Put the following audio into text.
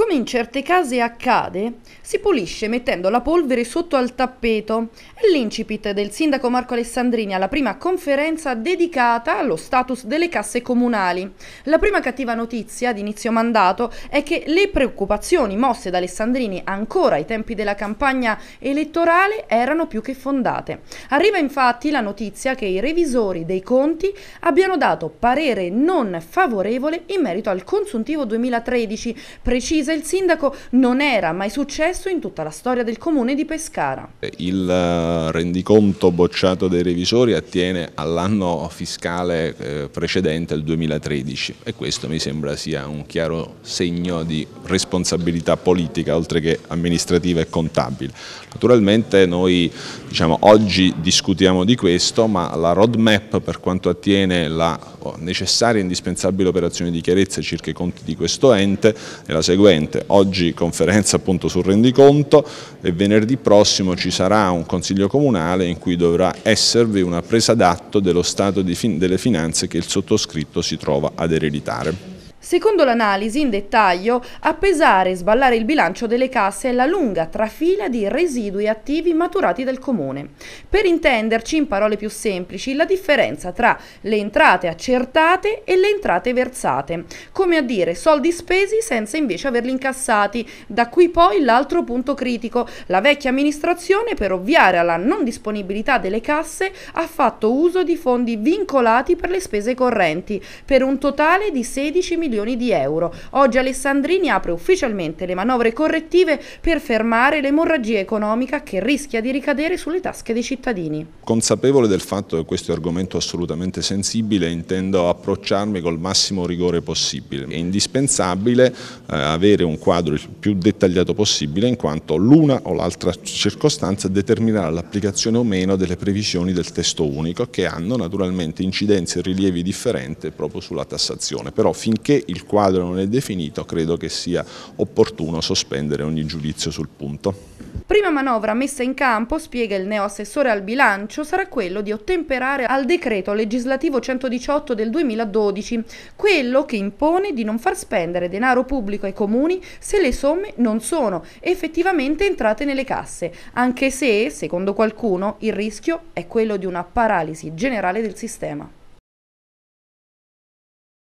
Come in certe case accade, si pulisce mettendo la polvere sotto al tappeto. È l'incipit del sindaco Marco Alessandrini alla prima conferenza dedicata allo status delle casse comunali. La prima cattiva notizia di inizio mandato è che le preoccupazioni mosse da Alessandrini ancora ai tempi della campagna elettorale erano più che fondate. Arriva infatti la notizia che i revisori dei conti abbiano dato parere non favorevole in merito al consuntivo 2013, preciso chiese il sindaco non era mai successo in tutta la storia del comune di Pescara. Il eh, rendiconto bocciato dai revisori attiene all'anno fiscale eh, precedente, il 2013, e questo mi sembra sia un chiaro segno di responsabilità politica, oltre che amministrativa e contabile. Naturalmente noi diciamo, oggi discutiamo di questo, ma la roadmap per quanto attiene la oh, necessaria e indispensabile operazione di chiarezza circa i conti di questo ente è la seguente corrente. Oggi conferenza appunto sul rendiconto e venerdì prossimo ci sarà un consiglio comunale in cui dovrà esservi una presa d'atto dello stato delle finanze che il sottoscritto si trova ad ereditare. Secondo l'analisi in dettaglio, a pesare e sballare il bilancio delle casse è la lunga trafila di residui attivi maturati dal comune. Per intenderci in parole più semplici, la differenza tra le entrate accertate e le entrate versate, come a dire soldi spesi senza invece averli incassati. Da qui poi l'altro punto critico, la vecchia amministrazione per ovviare alla non disponibilità delle casse ha fatto uso di fondi vincolati per le spese correnti, per un totale di 16 milioni milioni di euro. Oggi Alessandrini apre ufficialmente le manovre correttive per fermare l'emorragia economica che rischia di ricadere sulle tasche dei cittadini. Consapevole del fatto che questo è un argomento assolutamente sensibile, intendo approcciarmi col massimo rigore possibile. È indispensabile eh, avere un quadro il più dettagliato possibile in quanto l'una o l'altra circostanza determinerà l'applicazione o meno delle previsioni del testo unico che hanno naturalmente incidenze e rilievi differenti proprio sulla tassazione. Però finché il quadro non è definito credo che sia opportuno sospendere ogni giudizio sul punto. Prima manovra messa in campo, spiega il neo assessore al bilancio, sarà quello di ottemperare al decreto legislativo 118 del 2012, quello che impone di non far spendere denaro pubblico ai comuni se le somme non sono effettivamente entrate nelle casse, anche se, secondo qualcuno, il rischio è quello di una paralisi generale del sistema.